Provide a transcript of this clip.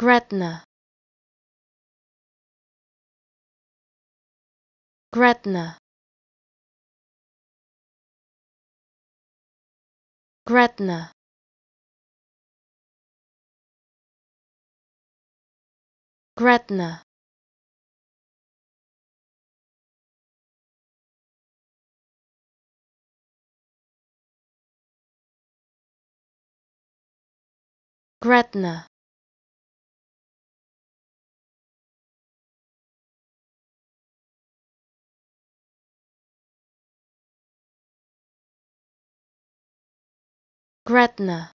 Gretna Gretna Gretna Gretna Gretna gretna